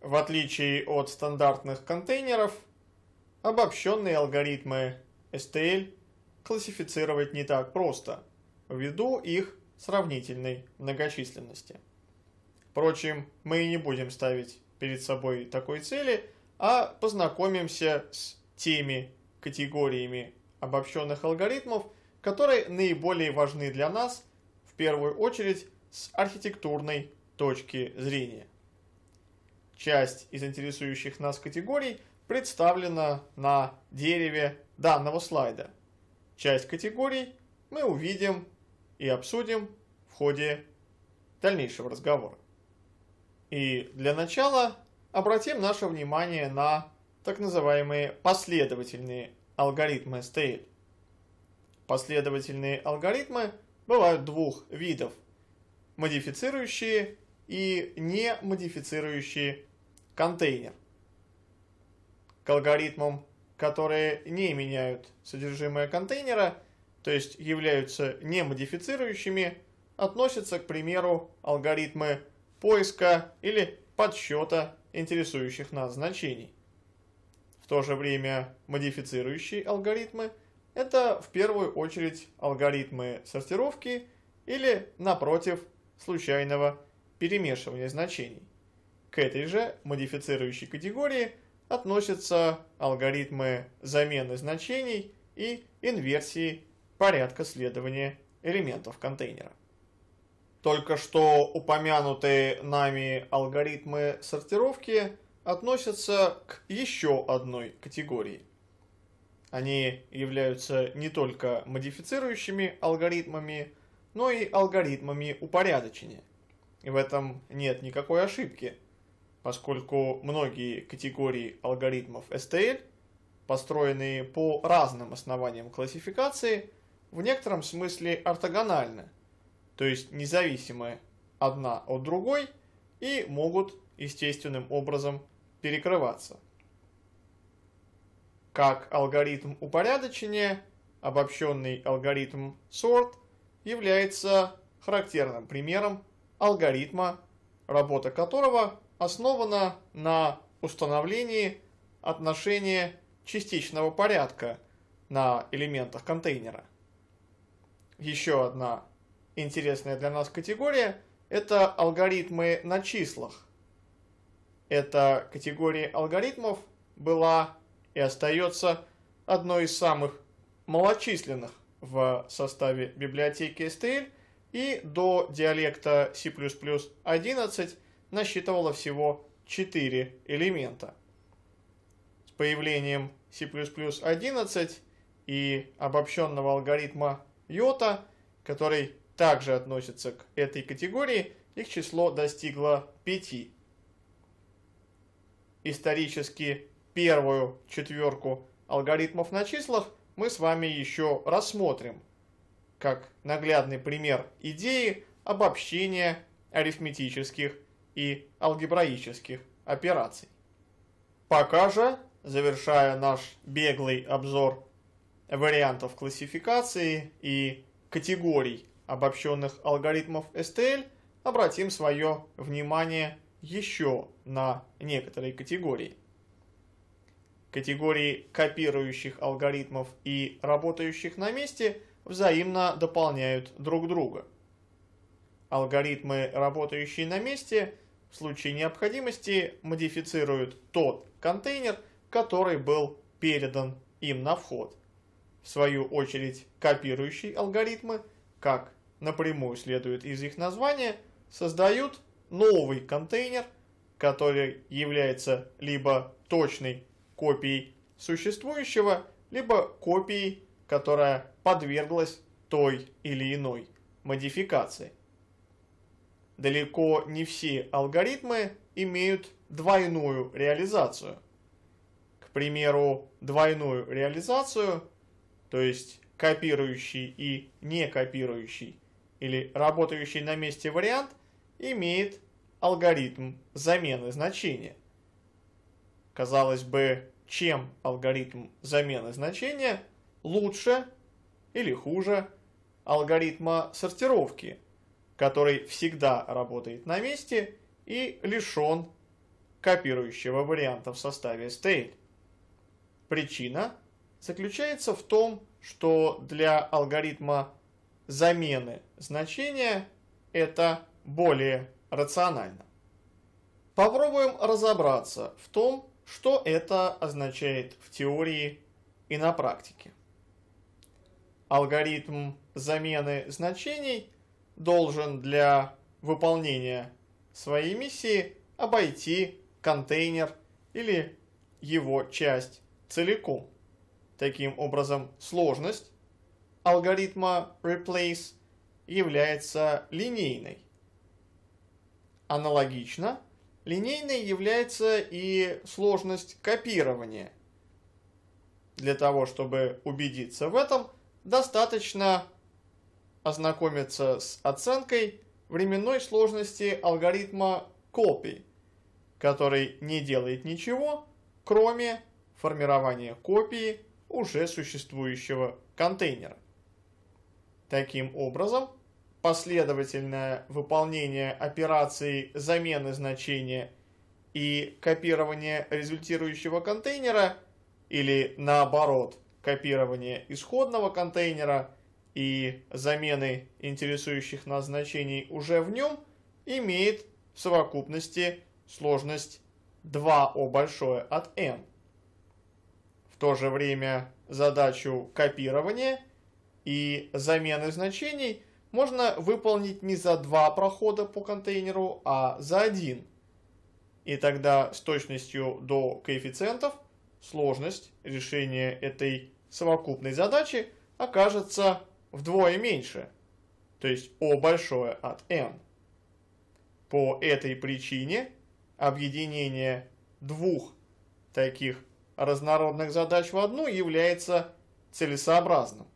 В отличие от стандартных контейнеров, обобщенные алгоритмы STL классифицировать не так просто, ввиду их сравнительной многочисленности. Впрочем, мы и не будем ставить перед собой такой цели, а познакомимся с теми категориями обобщенных алгоритмов, которые наиболее важны для нас, в первую очередь с архитектурной точки зрения часть из интересующих нас категорий представлена на дереве данного слайда. Часть категорий мы увидим и обсудим в ходе дальнейшего разговора. И для начала обратим наше внимание на так называемые последовательные алгоритмы STL. Последовательные алгоритмы бывают двух видов – модифицирующие и не модифицирующие контейнер к алгоритмам, которые не меняют содержимое контейнера, то есть являются не модифицирующими, относятся, к примеру, алгоритмы поиска или подсчета интересующих нас значений. В то же время модифицирующие алгоритмы – это в первую очередь алгоритмы сортировки или, напротив, случайного перемешивания значений. К этой же модифицирующей категории относятся алгоритмы замены значений и инверсии порядка следования элементов контейнера. Только что упомянутые нами алгоритмы сортировки относятся к еще одной категории. Они являются не только модифицирующими алгоритмами, но и алгоритмами упорядочения. И в этом нет никакой ошибки – поскольку многие категории алгоритмов STL, построенные по разным основаниям классификации, в некотором смысле ортогональны, то есть независимы одна от другой и могут естественным образом перекрываться. Как алгоритм упорядочения, обобщенный алгоритм sort является характерным примером алгоритма, работа которого – основана на установлении отношения частичного порядка на элементах контейнера. Еще одна интересная для нас категория – это алгоритмы на числах. Эта категория алгоритмов была и остается одной из самых малочисленных в составе библиотеки STL и до диалекта C++ 11 насчитывала всего 4 элемента. С появлением C++11 и обобщенного алгоритма iota, который также относится к этой категории, их число достигло 5. Исторически первую четверку алгоритмов на числах мы с вами еще рассмотрим, как наглядный пример идеи обобщения арифметических и алгебраических операций. Пока же, завершая наш беглый обзор вариантов классификации и категорий обобщенных алгоритмов STL, обратим свое внимание еще на некоторые категории. Категории копирующих алгоритмов и работающих на месте взаимно дополняют друг друга – Алгоритмы, работающие на месте, в случае необходимости модифицируют тот контейнер, который был передан им на вход. В свою очередь, копирующие алгоритмы, как напрямую следует из их названия, создают новый контейнер, который является либо точной копией существующего, либо копией, которая подверглась той или иной модификации. Далеко не все алгоритмы имеют двойную реализацию. К примеру, двойную реализацию, то есть копирующий и не копирующий, или работающий на месте вариант, имеет алгоритм замены значения. Казалось бы, чем алгоритм замены значения лучше или хуже алгоритма сортировки – который всегда работает на месте и лишен копирующего варианта в составе stale. Причина заключается в том, что для алгоритма замены значения это более рационально. Попробуем разобраться в том, что это означает в теории и на практике. Алгоритм замены значений – должен для выполнения своей миссии обойти контейнер или его часть целиком. Таким образом, сложность алгоритма replace является линейной. Аналогично, линейной является и сложность копирования. Для того, чтобы убедиться в этом, достаточно ознакомиться с оценкой временной сложности алгоритма копий, который не делает ничего, кроме формирования копии уже существующего контейнера. Таким образом, последовательное выполнение операции замены значения и копирования результирующего контейнера или наоборот копирование исходного контейнера и замены интересующих нас значений уже в нем, имеет в совокупности сложность 2О большое от n. В то же время задачу копирования и замены значений можно выполнить не за два прохода по контейнеру, а за один. И тогда с точностью до коэффициентов сложность решения этой совокупной задачи окажется вдвое меньше, то есть О большое от n. По этой причине объединение двух таких разнородных задач в одну является целесообразным.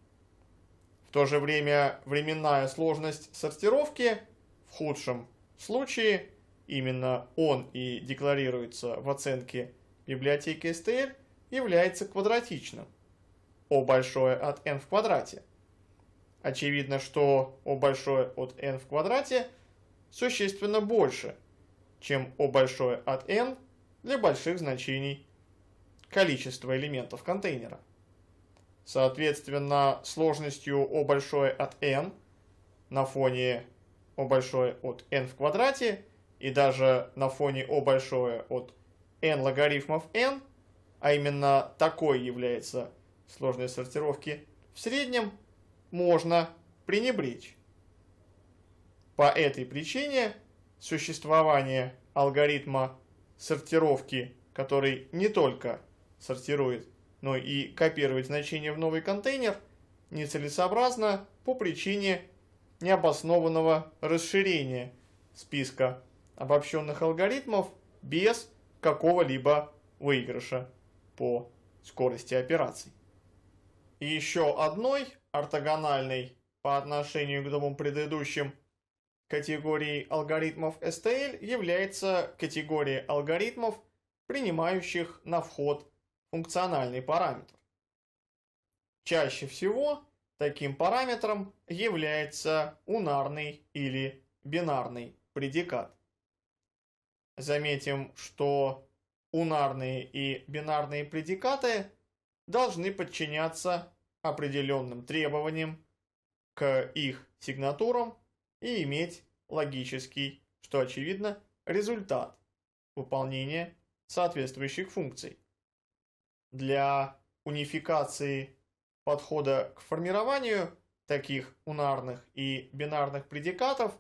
В то же время временная сложность сортировки в худшем случае, именно он и декларируется в оценке библиотеки STL, является квадратичным. О большое от n в квадрате – Очевидно, что О большое от n в квадрате существенно больше, чем О большое от n для больших значений количества элементов контейнера. Соответственно, сложностью О большое от n на фоне О большое от n в квадрате и даже на фоне О большое от n логарифмов n, а именно такой является сложность сортировки в среднем – можно пренебречь. По этой причине существование алгоритма сортировки, который не только сортирует, но и копирует значения в новый контейнер, нецелесообразно по причине необоснованного расширения списка обобщенных алгоритмов без какого-либо выигрыша по скорости операций. И еще одной ортогональной по отношению к двум предыдущим категории алгоритмов STL является категория алгоритмов, принимающих на вход функциональный параметр. Чаще всего таким параметром является унарный или бинарный предикат. Заметим, что унарные и бинарные предикаты должны подчиняться определенным требованиям к их сигнатурам и иметь логический, что очевидно, результат выполнения соответствующих функций. Для унификации подхода к формированию таких унарных и бинарных предикатов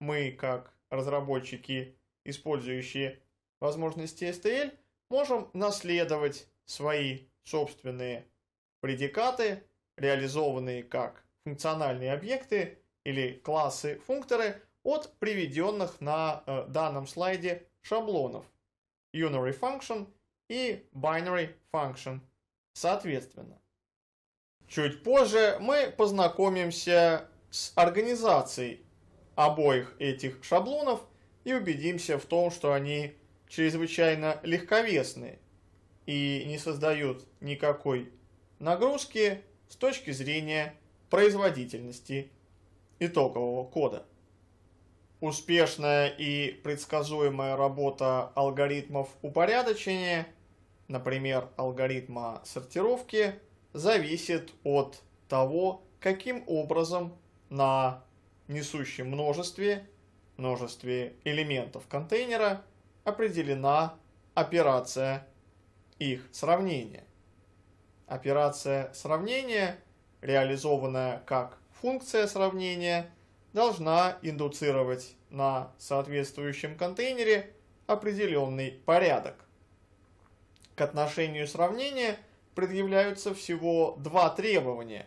мы, как разработчики, использующие возможности STL, можем наследовать свои собственные Предикаты, реализованные как функциональные объекты или классы-функторы от приведенных на э, данном слайде шаблонов unary function и binary function соответственно. Чуть позже мы познакомимся с организацией обоих этих шаблонов и убедимся в том, что они чрезвычайно легковесные и не создают никакой нагрузки с точки зрения производительности итогового кода. Успешная и предсказуемая работа алгоритмов упорядочения, например, алгоритма сортировки, зависит от того, каким образом на несущем множестве, множестве элементов контейнера определена операция их сравнения. Операция сравнения, реализованная как функция сравнения, должна индуцировать на соответствующем контейнере определенный порядок. К отношению сравнения предъявляются всего два требования,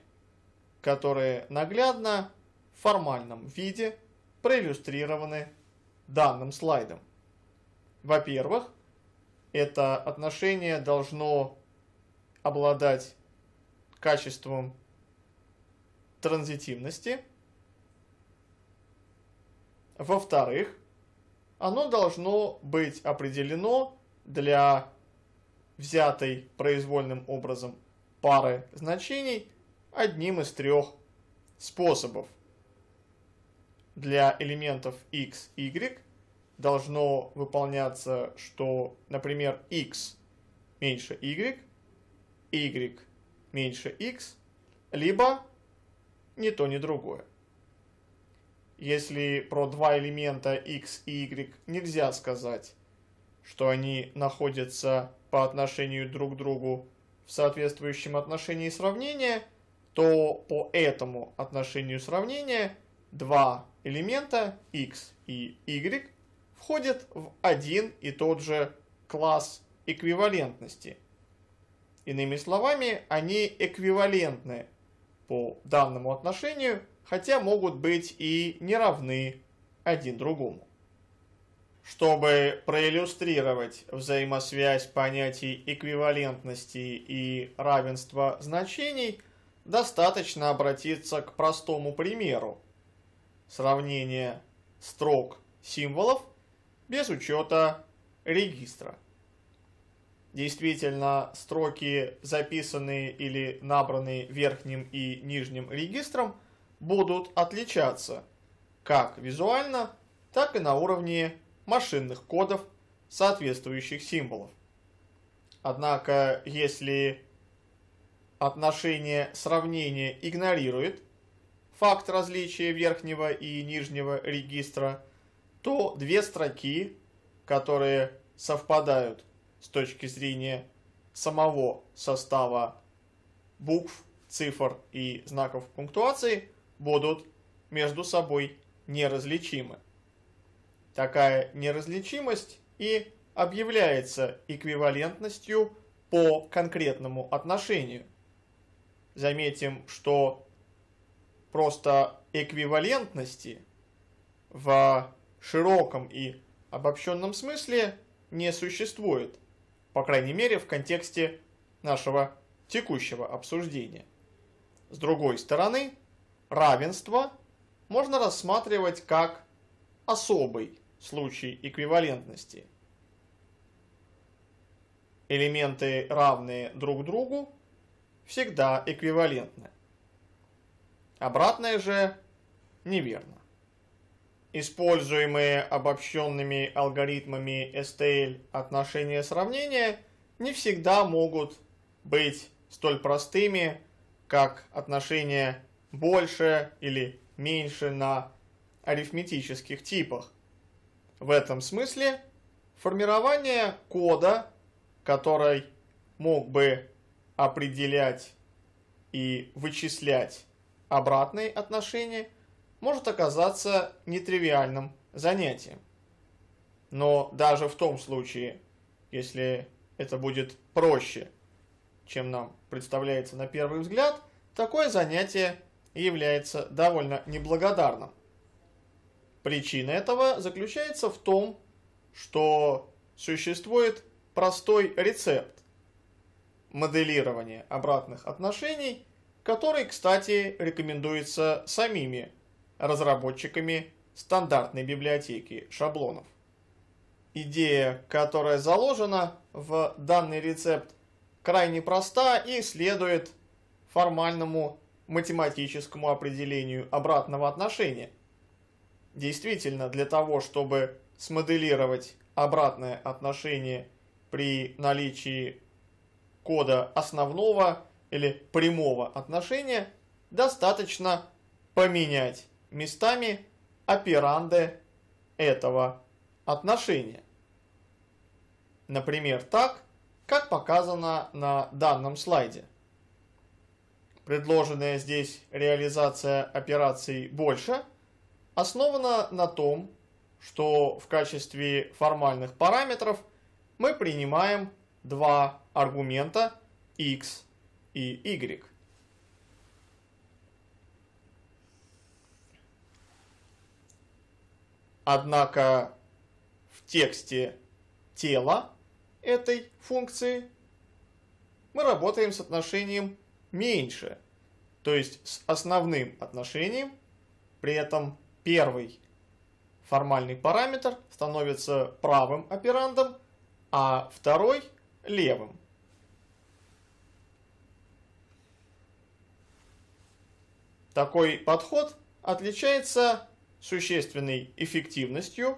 которые наглядно в формальном виде проиллюстрированы данным слайдом. Во-первых, это отношение должно обладать качеством транзитивности. Во-вторых, оно должно быть определено для взятой произвольным образом пары значений одним из трех способов. Для элементов x, y должно выполняться, что, например, x меньше y y меньше x, либо ни то, ни другое. Если про два элемента x и y нельзя сказать, что они находятся по отношению друг к другу в соответствующем отношении сравнения, то по этому отношению сравнения два элемента x и y входят в один и тот же класс эквивалентности – Иными словами, они эквивалентны по данному отношению, хотя могут быть и не равны один другому. Чтобы проиллюстрировать взаимосвязь понятий эквивалентности и равенства значений, достаточно обратиться к простому примеру. Сравнение строк символов без учета регистра действительно строки, записанные или набранные верхним и нижним регистром, будут отличаться как визуально, так и на уровне машинных кодов соответствующих символов. Однако, если отношение сравнения игнорирует факт различия верхнего и нижнего регистра, то две строки, которые совпадают с точки зрения самого состава букв, цифр и знаков пунктуации будут между собой неразличимы. Такая неразличимость и объявляется эквивалентностью по конкретному отношению. Заметим, что просто эквивалентности в широком и обобщенном смысле не существует. По крайней мере, в контексте нашего текущего обсуждения. С другой стороны, равенство можно рассматривать как особый случай эквивалентности. Элементы, равные друг другу, всегда эквивалентны. Обратное же неверно используемые обобщенными алгоритмами STL отношения сравнения не всегда могут быть столь простыми, как отношения больше или меньше на арифметических типах. В этом смысле формирование кода, который мог бы определять и вычислять обратные отношения – может оказаться нетривиальным занятием. Но даже в том случае, если это будет проще, чем нам представляется на первый взгляд, такое занятие является довольно неблагодарным. Причина этого заключается в том, что существует простой рецепт моделирования обратных отношений, который, кстати, рекомендуется самими разработчиками стандартной библиотеки шаблонов. Идея, которая заложена в данный рецепт, крайне проста и следует формальному математическому определению обратного отношения. Действительно, для того, чтобы смоделировать обратное отношение при наличии кода основного или прямого отношения, достаточно поменять местами операнды этого отношения. Например, так, как показано на данном слайде. Предложенная здесь реализация операций «больше» основана на том, что в качестве формальных параметров мы принимаем два аргумента x и y. Однако в тексте тела этой функции мы работаем с отношением меньше, то есть с основным отношением, при этом первый формальный параметр становится правым операндом, а второй – левым. Такой подход отличается существенной эффективностью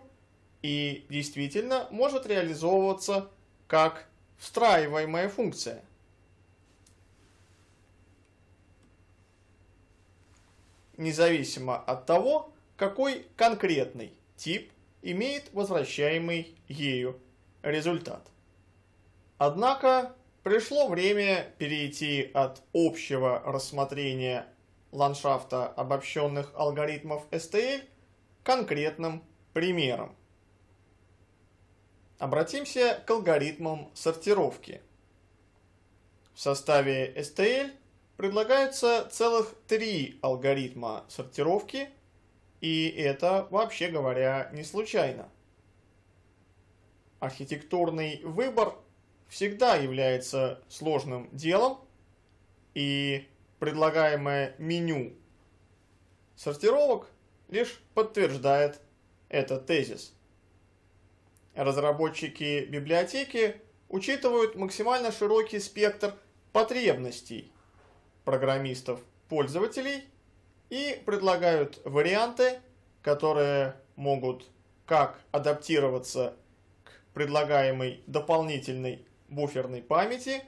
и действительно может реализовываться как встраиваемая функция. Независимо от того, какой конкретный тип имеет возвращаемый ею результат. Однако пришло время перейти от общего рассмотрения ландшафта обобщенных алгоритмов STL конкретным примером. Обратимся к алгоритмам сортировки. В составе STL предлагаются целых три алгоритма сортировки, и это, вообще говоря, не случайно. Архитектурный выбор всегда является сложным делом, и предлагаемое меню сортировок лишь подтверждает этот тезис. Разработчики библиотеки учитывают максимально широкий спектр потребностей программистов-пользователей и предлагают варианты, которые могут как адаптироваться к предлагаемой дополнительной буферной памяти,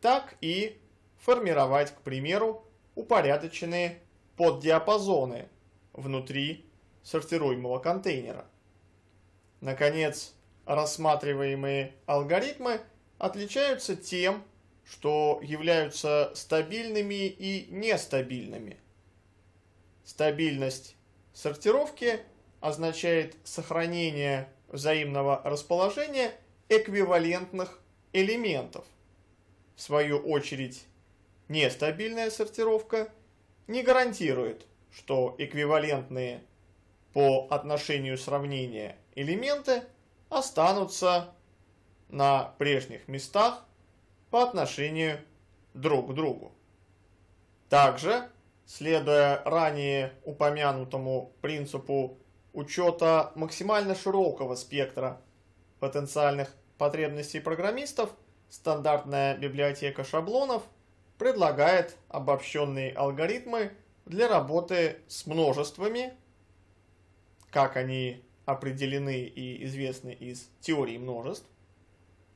так и формировать, к примеру, упорядоченные поддиапазоны внутри сортируемого контейнера. Наконец, рассматриваемые алгоритмы отличаются тем, что являются стабильными и нестабильными. Стабильность сортировки означает сохранение взаимного расположения эквивалентных элементов. В свою очередь, нестабильная сортировка не гарантирует что эквивалентные по отношению сравнения элементы останутся на прежних местах по отношению друг к другу. Также, следуя ранее упомянутому принципу учета максимально широкого спектра потенциальных потребностей программистов, стандартная библиотека шаблонов предлагает обобщенные алгоритмы для работы с множествами, как они определены и известны из теории множеств,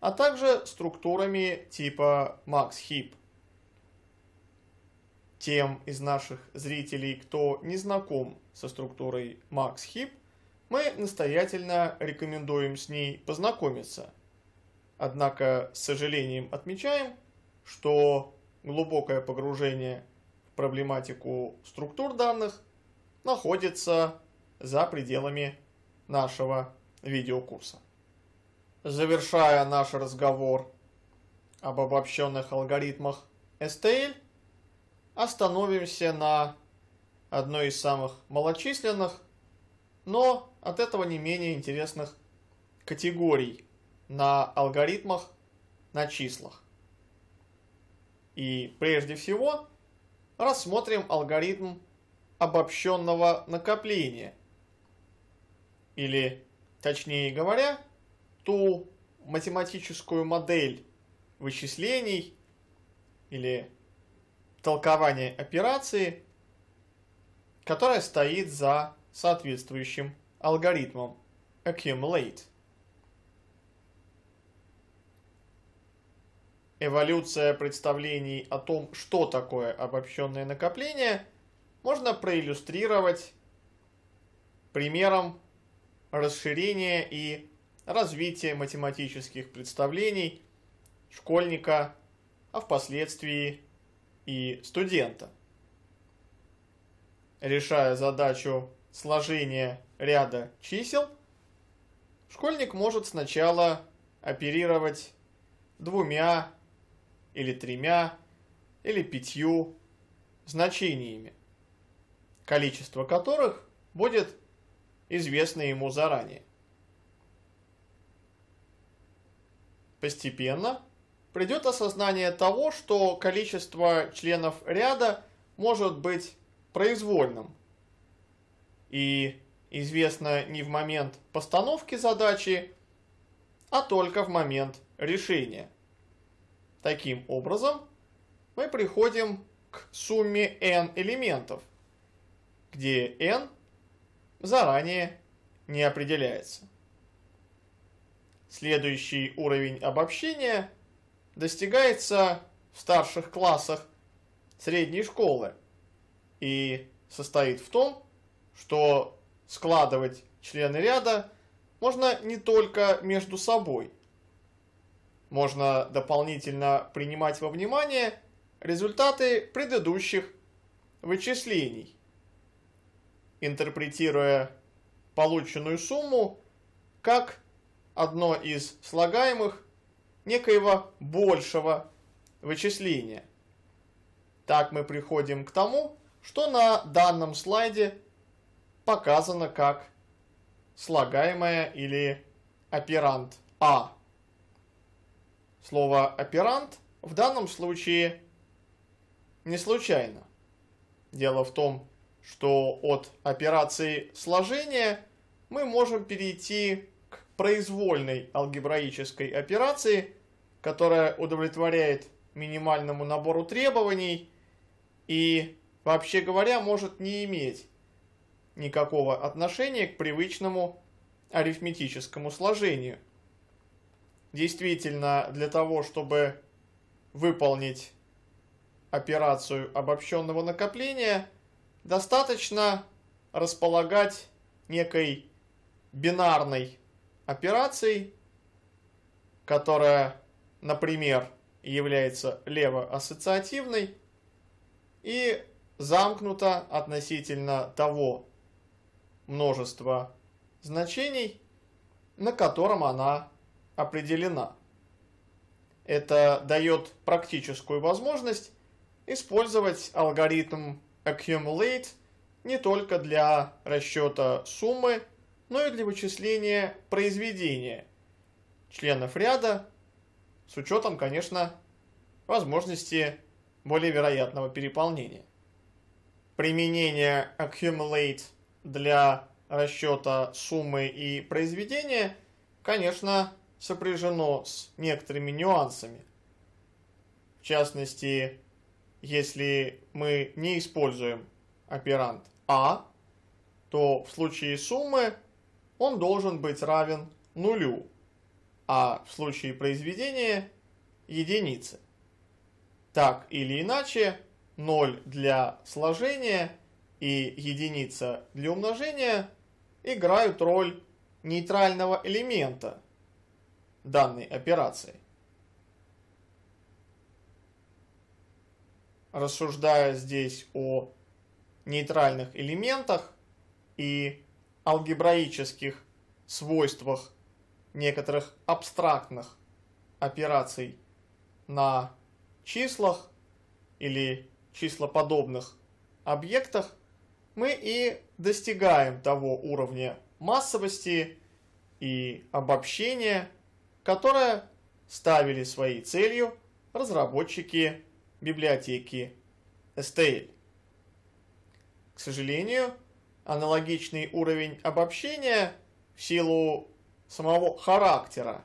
а также структурами типа MaxHeap. Тем из наших зрителей, кто не знаком со структурой MaxHeap, мы настоятельно рекомендуем с ней познакомиться. Однако с сожалением отмечаем, что глубокое погружение проблематику структур данных находится за пределами нашего видеокурса. Завершая наш разговор об обобщенных алгоритмах STL, остановимся на одной из самых малочисленных, но от этого не менее интересных категорий на алгоритмах на числах. И прежде всего рассмотрим алгоритм обобщенного накопления. Или, точнее говоря, ту математическую модель вычислений или толкования операции, которая стоит за соответствующим алгоритмом Accumulate. эволюция представлений о том, что такое обобщенное накопление, можно проиллюстрировать примером расширения и развития математических представлений школьника, а впоследствии и студента. Решая задачу сложения ряда чисел, школьник может сначала оперировать двумя или тремя, или пятью значениями, количество которых будет известно ему заранее. Постепенно придет осознание того, что количество членов ряда может быть произвольным. И известно не в момент постановки задачи, а только в момент решения. Таким образом, мы приходим к сумме n элементов, где n заранее не определяется. Следующий уровень обобщения достигается в старших классах средней школы и состоит в том, что складывать члены ряда можно не только между собой – можно дополнительно принимать во внимание результаты предыдущих вычислений. Интерпретируя полученную сумму как одно из слагаемых некоего большего вычисления. Так мы приходим к тому, что на данном слайде показано как слагаемое или оперант А. Слово «оперант» в данном случае не случайно. Дело в том, что от операции сложения мы можем перейти к произвольной алгебраической операции, которая удовлетворяет минимальному набору требований и, вообще говоря, может не иметь никакого отношения к привычному арифметическому сложению – действительно для того, чтобы выполнить операцию обобщенного накопления, достаточно располагать некой бинарной операцией, которая, например, является левоассоциативной и замкнута относительно того множества значений, на котором она определена. Это дает практическую возможность использовать алгоритм Accumulate не только для расчета суммы, но и для вычисления произведения членов ряда с учетом, конечно, возможности более вероятного переполнения. Применение Accumulate для расчета суммы и произведения, конечно, сопряжено с некоторыми нюансами. В частности, если мы не используем оперант А, то в случае суммы он должен быть равен нулю, а в случае произведения – единице. Так или иначе, 0 для сложения и единица для умножения играют роль нейтрального элемента данной операции. Рассуждая здесь о нейтральных элементах и алгебраических свойствах некоторых абстрактных операций на числах или числоподобных объектах, мы и достигаем того уровня массовости и обобщения, которое ставили своей целью разработчики библиотеки STL. К сожалению, аналогичный уровень обобщения в силу самого характера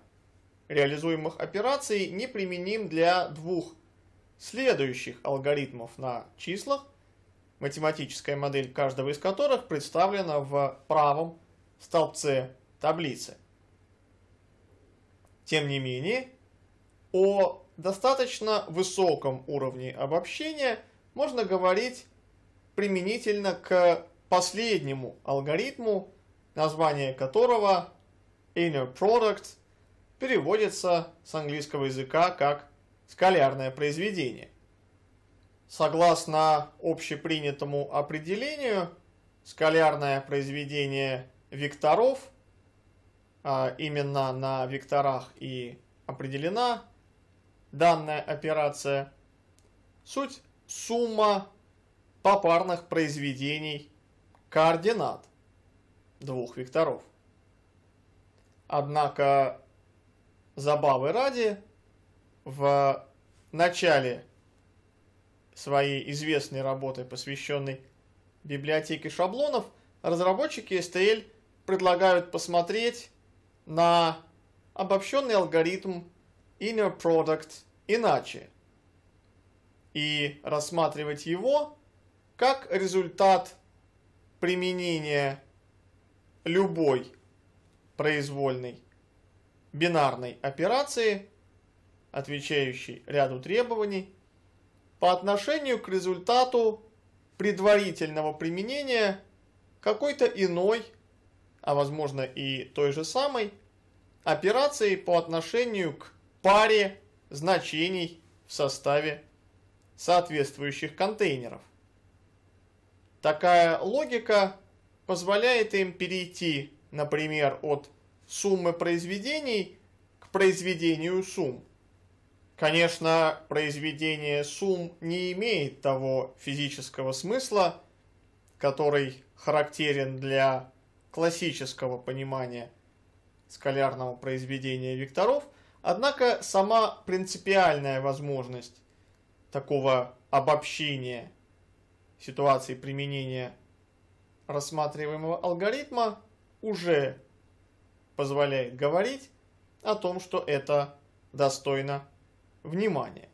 реализуемых операций не применим для двух следующих алгоритмов на числах, математическая модель каждого из которых представлена в правом столбце таблицы. Тем не менее, о достаточно высоком уровне обобщения можно говорить применительно к последнему алгоритму, название которого inner product переводится с английского языка как скалярное произведение. Согласно общепринятому определению, скалярное произведение векторов – а, именно на векторах и определена данная операция. Суть – сумма попарных произведений координат двух векторов. Однако, забавы ради, в начале своей известной работы, посвященной библиотеке шаблонов, разработчики STL предлагают посмотреть на обобщенный алгоритм inner product иначе и рассматривать его как результат применения любой произвольной бинарной операции, отвечающей ряду требований, по отношению к результату предварительного применения какой-то иной а возможно и той же самой, операции по отношению к паре значений в составе соответствующих контейнеров. Такая логика позволяет им перейти, например, от суммы произведений к произведению сумм. Конечно, произведение сумм не имеет того физического смысла, который характерен для классического понимания скалярного произведения векторов, однако сама принципиальная возможность такого обобщения ситуации применения рассматриваемого алгоритма уже позволяет говорить о том, что это достойно внимания.